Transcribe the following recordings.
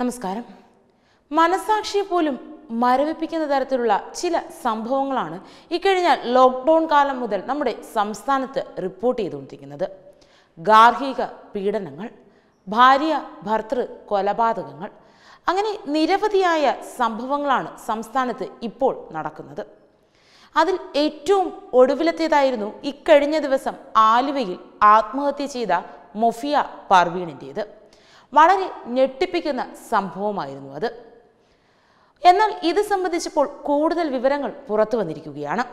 നമസ്കാരം മനസാക്ഷിയെ പോലും മരവിപ്പിക്കുന്ന തരത്തിലുള്ള ചില സംഭവങ്ങളാണ് ഇക്കഴിഞ്ഞ ലോക്ക്ഡൗൺ കാലം മുതൽ നമ്മുടെ സംസ്ഥാനത്ത് റിപ്പോർട്ട് ചെയ്തുകൊണ്ടിരിക്കുന്നത് ഗാർഹിക പീഡനങ്ങൾ ഭാര്യ ഭർത്തൃ കൊലപാതകങ്ങൾ അങ്ങനെ നിരവധിയായ സംഭവങ്ങളാണ് സംസ്ഥാനത്ത് ഇപ്പോൾ നടക്കുന്നത് അതിൽ ഏറ്റവും ഒടുവിലത്തേതായിരുന്നു ഇക്കഴിഞ്ഞ ദിവസം ആലുവയിൽ ആത്മഹത്യ ചെയ്ത മൊഫിയ പർവീണിൻ്റേത് വളരെ ഞെട്ടിപ്പിക്കുന്ന സംഭവമായിരുന്നു അത് എന്നാൽ ഇത് സംബന്ധിച്ചപ്പോൾ കൂടുതൽ വിവരങ്ങൾ പുറത്തു വന്നിരിക്കുകയാണ്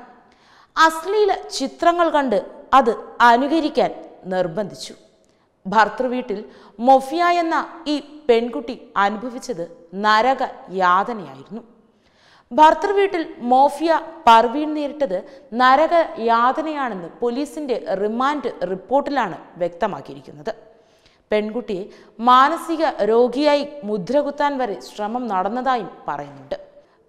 അശ്ലീല ചിത്രങ്ങൾ കണ്ട് അത് അനുകരിക്കാൻ നിർബന്ധിച്ചു ഭർത്തൃവീട്ടിൽ മൊഫിയ എന്ന ഈ പെൺകുട്ടി അനുഭവിച്ചത് നരക യാതനയായിരുന്നു ഭർത്തൃവീട്ടിൽ മോഫിയ പർവീൺ നേരിട്ടത് നരക യാതനയാണെന്ന് പോലീസിന്റെ റിമാൻഡ് റിപ്പോർട്ടിലാണ് വ്യക്തമാക്കിയിരിക്കുന്നത് പെൺകുട്ടിയെ മാനസിക രോഗിയായി മുദ്രകുത്താൻ വരെ ശ്രമം നടന്നതായും പറയുന്നുണ്ട്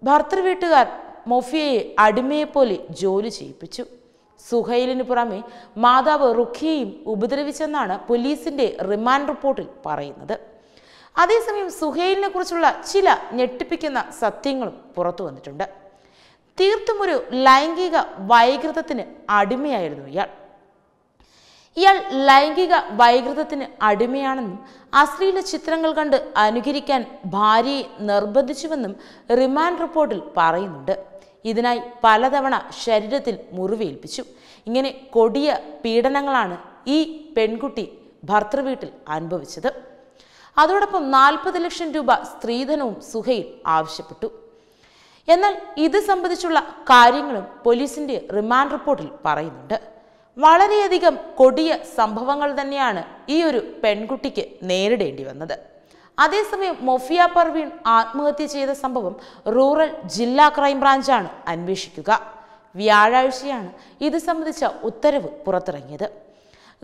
ഭർത്തൃവീട്ടുകാർ മൊഫിയയെ അടിമയെപ്പോലെ ജോലി ചെയ്യിപ്പിച്ചു സുഹൈലിന് പുറമെ മാതാവ് റുഖിയെയും ഉപദ്രവിച്ചെന്നാണ് പോലീസിന്റെ റിമാൻഡ് റിപ്പോർട്ടിൽ പറയുന്നത് അതേസമയം സുഹൈലിനെ കുറിച്ചുള്ള ചില ഞെട്ടിപ്പിക്കുന്ന സത്യങ്ങളും പുറത്തു വന്നിട്ടുണ്ട് തീർത്തും ഒരു ലൈംഗിക വൈകൃതത്തിന് അടിമയായിരുന്നു ഇയാൾ ഇയാൾ ലൈംഗിക വൈകൃതത്തിന് അടിമയാണെന്നും അശ്ലീല ചിത്രങ്ങൾ കണ്ട് അനുകരിക്കാൻ ഭാര്യയെ നിർബന്ധിച്ചുവെന്നും റിമാൻഡ് റിപ്പോർട്ടിൽ പറയുന്നുണ്ട് ഇതിനായി പലതവണ ശരീരത്തിൽ മുറിവേൽപ്പിച്ചു ഇങ്ങനെ കൊടിയ പീഡനങ്ങളാണ് ഈ പെൺകുട്ടി ഭർത്തൃവീട്ടിൽ അനുഭവിച്ചത് അതോടൊപ്പം നാൽപ്പത് ലക്ഷം രൂപ സ്ത്രീധനവും സുഹയിൽ ആവശ്യപ്പെട്ടു എന്നാൽ ഇത് സംബന്ധിച്ചുള്ള കാര്യങ്ങളും പോലീസിന്റെ റിമാൻഡ് റിപ്പോർട്ടിൽ പറയുന്നുണ്ട് വളരെയധികം കൊടിയ സംഭവങ്ങൾ തന്നെയാണ് ഈ ഒരു പെൺകുട്ടിക്ക് നേരിടേണ്ടി വന്നത് അതേസമയം മൊഫിയ പർവീൺ ആത്മഹത്യ ചെയ്ത സംഭവം റൂറൽ ജില്ലാ ക്രൈംബ്രാഞ്ചാണ് അന്വേഷിക്കുക വ്യാഴാഴ്ചയാണ് ഇത് സംബന്ധിച്ച ഉത്തരവ് പുറത്തിറങ്ങിയത്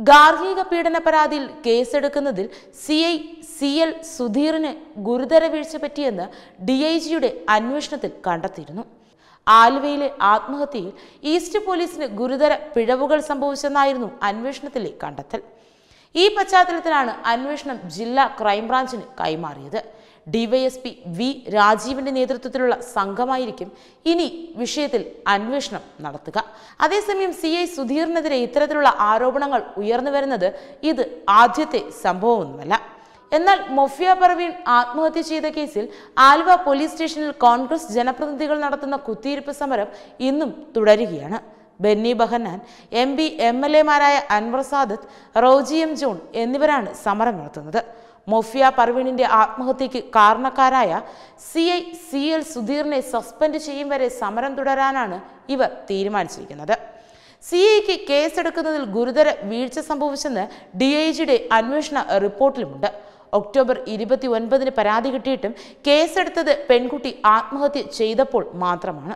ഗാർഹിക പീഡന പരാതിയിൽ കേസെടുക്കുന്നതിൽ സി ഐ സി എൽ സുധീറിന് ഗുരുതര വീഴ്ച പറ്റിയെന്ന് ഡി ഐ ജിയുടെ അന്വേഷണത്തിൽ കണ്ടെത്തിയിരുന്നു ആലുവയിലെ ആത്മഹത്യയിൽ ഈസ്റ്റ് പോലീസിന് ഗുരുതര പിഴവുകൾ സംഭവിച്ചെന്നായിരുന്നു അന്വേഷണത്തിലെ കണ്ടെത്തൽ ഈ പശ്ചാത്തലത്തിലാണ് അന്വേഷണം ജില്ലാ ക്രൈംബ്രാഞ്ചിന് കൈമാറിയത് ഡിവൈഎസ്പി വി രാജീവിന്റെ നേതൃത്വത്തിലുള്ള സംഘമായിരിക്കും ഇനി വിഷയത്തിൽ അന്വേഷണം നടത്തുക അതേസമയം സി ഐ സുധീറിനെതിരെ ഇത്തരത്തിലുള്ള ആരോപണങ്ങൾ ഉയർന്നു വരുന്നത് ഇത് ആദ്യത്തെ സംഭവമൊന്നുമല്ല എന്നാൽ മൊഫിയ പർവീൺ ആത്മഹത്യ ചെയ്ത കേസിൽ ആലുവ പോലീസ് സ്റ്റേഷനിൽ കോൺഗ്രസ് ജനപ്രതിനിധികൾ നടത്തുന്ന കുത്തിയിരിപ്പ് സമരം ഇന്നും തുടരുകയാണ് Benny Behanan M P M L എമാരായ അൻവർ സാദത്ത് റോജി എം ജോൺ എന്നിവരാണ് സമരം നടത്തുന്നത് മൊഫിയ പർവീണിന്റെ ആത്മഹത്യക്ക് കാരണക്കാരായ സി ഐ സി എൽ സുധീറിനെ സസ്പെൻഡ് ചെയ്യും വരെ സമരം തുടരാനാണ് ഇവർ തീരുമാനിച്ചിരിക്കുന്നത് സി ഐക്ക് കേസെടുക്കുന്നതിൽ ഗുരുതര വീഴ്ച സംഭവിച്ചെന്ന് ഡി ഐ ജിയുടെ അന്വേഷണ റിപ്പോർട്ടിലുമുണ്ട് ഒക്ടോബർ ഇരുപത്തി ഒൻപതിന് പരാതി കിട്ടിയിട്ടും കേസെടുത്തത് പെൺകുട്ടി ആത്മഹത്യ ചെയ്തപ്പോൾ മാത്രമാണ്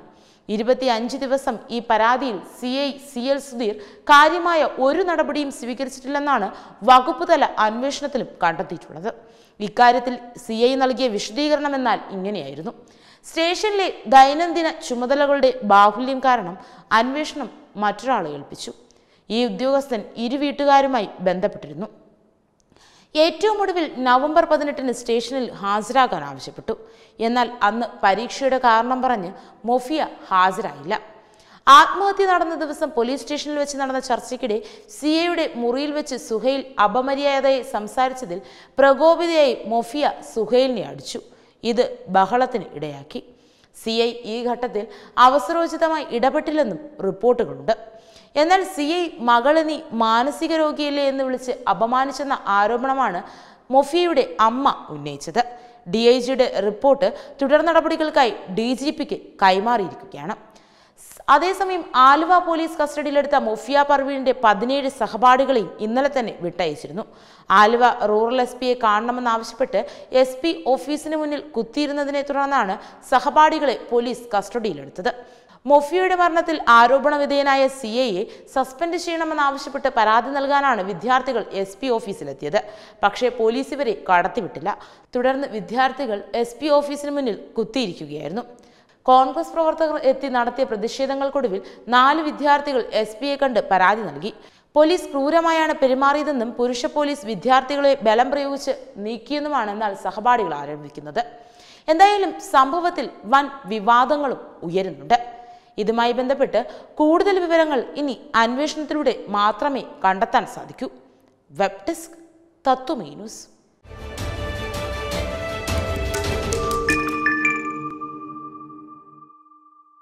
അഞ്ച് ദിവസം ഈ പരാതിയിൽ C I C L Sudheer കാര്യമായ ഒരു നടപടിയും സ്വീകരിച്ചിട്ടില്ലെന്നാണ് വകുപ്പ് തല അന്വേഷണത്തിലും കണ്ടെത്തിയിട്ടുള്ളത് ഇക്കാര്യത്തിൽ സി ഐ നൽകിയ വിശദീകരണം എന്നാൽ ഇങ്ങനെയായിരുന്നു സ്റ്റേഷനിലെ ദൈനംദിന ചുമതലകളുടെ ബാഹുല്യം കാരണം അന്വേഷണം മറ്റൊരാളെ ഏൽപ്പിച്ചു ഈ ഉദ്യോഗസ്ഥൻ ഇരു വീട്ടുകാരുമായി ബന്ധപ്പെട്ടിരുന്നു ഏറ്റവും ഒടുവിൽ നവംബർ പതിനെട്ടിന് സ്റ്റേഷനിൽ ഹാജരാകാൻ ആവശ്യപ്പെട്ടു എന്നാൽ അന്ന് പരീക്ഷയുടെ കാരണം പറഞ്ഞ് മൊഫിയ ഹാജരായില്ല ആത്മഹത്യ നടന്ന ദിവസം പോലീസ് സ്റ്റേഷനിൽ വെച്ച് നടന്ന ചർച്ചയ്ക്കിടെ സി എയുടെ മുറിയിൽ വെച്ച് സുഹൈൽ അപമര്യാദയെ സംസാരിച്ചതിൽ പ്രകോപിതയായി മൊഫിയ സുഹൈലിനെ അടിച്ചു ഇത് ബഹളത്തിന് ഇടയാക്കി സി ഈ ഘട്ടത്തിൽ അവസരോചിതമായി ഇടപെട്ടില്ലെന്നും റിപ്പോർട്ടുകളുണ്ട് എന്നാൽ സി ഐ നീ മാനസിക രോഗിയല്ലേ എന്ന് വിളിച്ച് അപമാനിച്ചെന്ന ആരോപണമാണ് മൊഫിയുടെ അമ്മ ഉന്നയിച്ചത് ഡി ഐ ജിയുടെ റിപ്പോർട്ട് തുടർ നടപടികൾക്കായി ഡി ജി പിക്ക് കൈമാറിയിരിക്കുകയാണ് അതേസമയം ആലുവ പോലീസ് കസ്റ്റഡിയിലെടുത്ത മൊഫിയ പർവീണിന്റെ പതിനേഴ് സഹപാഠികളെയും ഇന്നലെ തന്നെ വിട്ടയച്ചിരുന്നു ആലുവ റൂറൽ എസ് പിയെ കാണണമെന്നാവശ്യപ്പെട്ട് എസ് പി ഓഫീസിന് മുന്നിൽ കുത്തിയിരുന്നതിനെ തുടർന്നാണ് സഹപാഠികളെ പോലീസ് കസ്റ്റഡിയിലെടുത്തത് മൊഫിയുടെ മരണത്തിൽ വിധേയനായ സി എയെ സസ്പെൻഡ് ചെയ്യണമെന്നാവശ്യപ്പെട്ട് പരാതി നൽകാനാണ് വിദ്യാർത്ഥികൾ എസ് പി ഓഫീസിലെത്തിയത് പക്ഷേ പോലീസ് ഇവരെ കടത്തിവിട്ടില്ല തുടർന്ന് വിദ്യാർത്ഥികൾ എസ് പി ഓഫീസിന് മുന്നിൽ കുത്തിയിരിക്കുകയായിരുന്നു കോൺഗ്രസ് പ്രവർത്തകർ എത്തി നടത്തിയ പ്രതിഷേധങ്ങൾക്കൊടുവിൽ നാല് വിദ്യാർത്ഥികൾ എസ് പിയെ കണ്ട് പരാതി നൽകി പോലീസ് ക്രൂരമായാണ് പെരുമാറിയതെന്നും പുരുഷ പോലീസ് വിദ്യാർത്ഥികളെ ബലം പ്രയോഗിച്ച് നീക്കിയെന്നുമാണ് എന്നാൽ സഹപാഠികൾ ആരോപിക്കുന്നത് എന്തായാലും സംഭവത്തിൽ വൻ വിവാദങ്ങളും ഉയരുന്നുണ്ട് ഇതുമായി ബന്ധപ്പെട്ട് കൂടുതൽ വിവരങ്ങൾ ഇനി അന്വേഷണത്തിലൂടെ മാത്രമേ കണ്ടെത്താൻ സാധിക്കൂ വെബ് ഡെസ്ക് തത്വമേ ന്യൂസ്